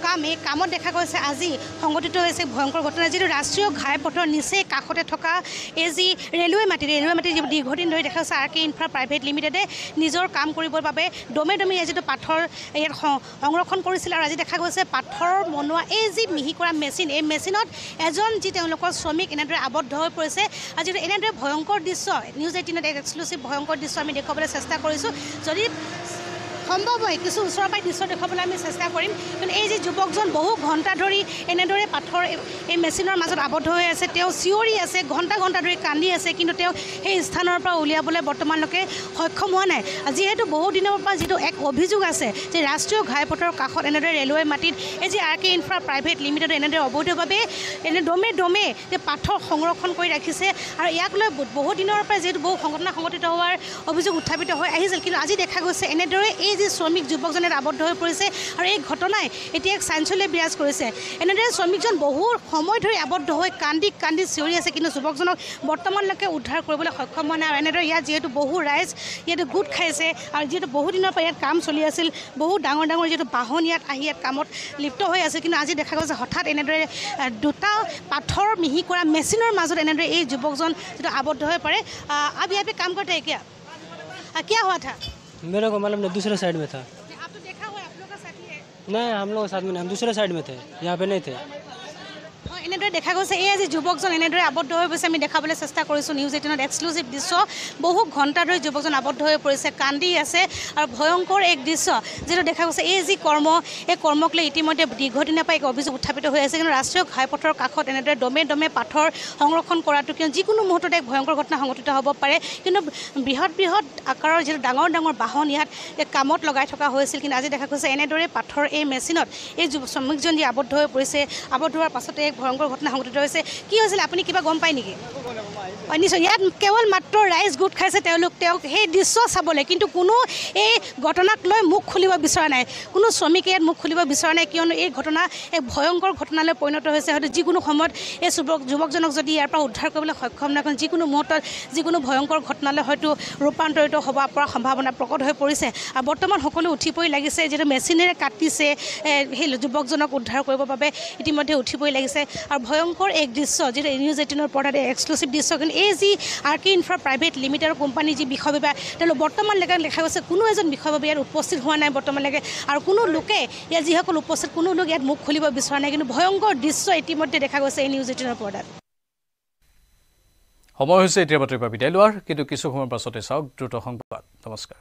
কাম এই কামত দেখা গৈছে আজি সংঘটিত হৈছে ভয়ংকৰ ঘটনা যিটো ৰাষ্ট্ৰীয় ঘাইপথৰ নিচেই কাষতে থকা এই যি ৰেলৱে মাটি ৰেলৱে মাটি যিবোৰ দীৰ্ঘদিন ধৰি দেখা গৈছে আৰ কে ইনফ্ৰা প্ৰাইভেট লিমিটেডে নিজৰ কাম কৰিবৰ বাবে দমে দমে এই যিটো পাথৰ ইয়াত সংৰক্ষণ কৰিছিলে আৰু আজি দেখা গৈছে পাথৰ বনোৱা এই যি মিহি কৰা মেচিন এই মেচিনত এজন যি তেওঁলোকৰ শ্ৰমিক এনেদৰে আবদ্ধ হৈ পৰিছে আজি এনেদৰে ভয়ংকৰ দৃশ্য নিউজ এইটিনত এক এক্সক্লুচিভ ভয়ংকৰ দৃশ্য আমি দেখুৱাবলৈ চেষ্টা কৰিছোঁ যদি সম্ভৱ হয় কিছু ওচৰৰ পৰাই দৃশ্য দেখাবলৈ আমি চেষ্টা কৰিম কিন্তু এই যে যুৱকজন বহু ঘণ্টা ধৰি এনেদৰে পাথৰ এই মেচিনৰ মাজত আবদ্ধ হৈ আছে তেওঁ চিঞৰি আছে ঘণ্টা ঘণ্টা ধৰি কান্দি আছে কিন্তু তেওঁ সেই স্থানৰ পৰা উলিয়াবলৈ বৰ্তমানলৈকে সক্ষম হোৱা নাই যিহেতু বহুদিনৰ পৰা যিটো এক অভিযোগ আছে যে ৰাষ্ট্ৰীয় ঘাইপথৰ কাষত এনেদৰে ৰেলৱে মাটিত এই যে R K infra private limited এনেদৰে অবৈধভাৱে এনে দমে দমে যে পাথৰ সংৰক্ষণ কৰি ৰাখিছে আৰু ইয়াক লৈ বহুদিনৰ পৰা যিহেতু বহু সংঘটনা সংঘটিত হোৱাৰ অভিযোগ উত্থাপিত হৈ আহিছিল কিন্তু আজি দেখা গৈছে এনেদৰে এই সেই যি শ্ৰমিক যুৱকজনে আৱদ্ধ হৈ পৰিছে আৰু এই ঘটনাই এতিয়া এক চাঞ্চল্য বিৰাজ কৰিছে এনেদৰে শ্ৰমিকজন বহু সময় ধৰি আৱদ্ধ হৈ কান্দি কান্দি চিঞৰি আছে কিন্তু যুৱকজনক বৰ্তমানলৈকে উদ্ধাৰ কৰিবলৈ সক্ষম হোৱা নাই আৰু এনেদৰে ইয়াত যিহেতু বহু ৰাইজ ইয়াতে গোট খাইছে আৰু যিহেতু বহুদিনৰ পৰা ইয়াত কাম চলি আছিল বহুত ডাঙৰ ডাঙৰ যিহেতু বাহন ইয়াত আহি ইয়াত কামত লিপ্ত হৈ আছে কিন্তু আজি দেখা গৈছে হঠাৎ এনেদৰে দুটা পাথৰ মিহি কৰা মেচিনৰ মাজত এনেদৰে এই যুৱকজন যিটো আৱদ্ধ হৈ পাৰে আবি আবি কাম কৰোঁতে এতিয়া কিয় হোৱা কথা मेरे को मालूम नहीं दूसरे साइड में था नहीं हम लोग साथ में नहीं हम दूसरे साइड में थे यहाँ पे नहीं थे এনেদৰে দেখা গৈছে এই আজি যুৱকজন এনেদৰে আবদ্ধ হৈ পৰিছে আমি দেখাবলৈ চেষ্টা কৰিছোঁ নিউজ এইটিনত এক্সক্লুচিভ দৃশ্য বহু ঘণ্টা ধৰি যুৱকজন আবদ্ধ হৈ পৰিছে কান্দি আছে আৰু ভয়ংকৰ এক দৃশ্য যিটো দেখা গৈছে এই যি কৰ্ম এই কৰ্মক লৈ ইতিমধ্যে দীৰ্ঘদিনৰ পৰা এক অভিযোগ উত্থাপিত হৈ আছে কিন্তু ৰাষ্ট্ৰীয় ঘাইপথৰ কাষত এনেদৰে দমে দমে পাথৰ সংৰক্ষণ কৰাটো কিয় যিকোনো মুহূৰ্তত এক ভয়ংকৰ ঘটনা সংঘটিত হ'ব পাৰে কিন্তু বৃহৎ বৃহৎ আকাৰৰ যিটো ডাঙৰ ডাঙৰ বাহন ইয়াত কামত লগাই থকা হৈছিল কিন্তু আজি দেখা গৈছে এনেদৰে পাথৰ এই মেচিনত এই যুৱ শ্ৰমিকজন যি আবদ্ধ হৈ পৰিছে আবদ্ধ হোৱাৰ পাছতে এক ভয় ভয়ংকর ঘটনা সংঘটিত হৈছে কি হৈছিলে আপুনি কিবা গম পায় নেকি নিশ্চয় ইয়াত কেৱল মাত্ৰ ৰাইজ গোট খাইছে তেওঁলোক তেওঁক সেই দৃশ্য চাবলৈ কিন্তু কোনো এই ঘটনাক লৈ মুখ খুলিব বিচৰা নাই কোনো শ্ৰমিকে ইয়াত মুখ খুলিব বিচৰা নাই কিয়নো এই ঘটনা এক ভয়ংকৰ ঘটনালৈ পৰিণত হৈছে হয়তো যিকোনো সময়ত এই যুৱক যুৱকজনক যদি ইয়াৰ পৰা উদ্ধাৰ কৰিবলৈ সক্ষম নহয় যিকোনো মুহূৰ্তত যিকোনো ভয়ংকৰ ঘটনালৈ হয়তো ৰূপান্তৰিত হ'ব পৰা সম্ভাৱনা প্ৰকট হৈ পৰিছে আৰু বৰ্তমান সকলো উঠি পৰি লাগিছে যিহেতু মেচিনেৰে কাটিছে সেই যুৱকজনক উদ্ধাৰ কৰিবৰ বাবে ইতিমধ্যে উঠি পৰি লাগিছে আৰু ভয়ংকৰ এক দৃশ্য যিটো নিউজ এইটিনৰ পৰ্দাত এক্সক্লুচিভ দৃশ্য কিন্তু এই যি আৰ কে ইনফ্ৰা প্ৰাইভেট লিমিটেডৰ কোম্পানীৰ যি বিষয়ববীয়া তেওঁলোক বৰ্তমানলৈকে দেখা গৈছে কোনো এজন বিষয়ববীয়া ইয়াত উপস্থিত হোৱা নাই বৰ্তমানলৈকে আৰু কোনো লোকে ইয়াত যিসকল উপস্থিত কোনো লোক ইয়াত মুখ খুলিব বিচৰা নাই কিন্তু ভয়ংকৰ দৃশ্য ইতিমধ্যে দেখা গৈছে এই নিউজ এইটিনৰ পৰ্দাত সময় হৈছে এতিয়া বাতৰি বিদায় লোৱাৰ কিন্তু কিছু সময়ৰ পাছতে চাওক দ্ৰুত সংবাদ নমস্কাৰ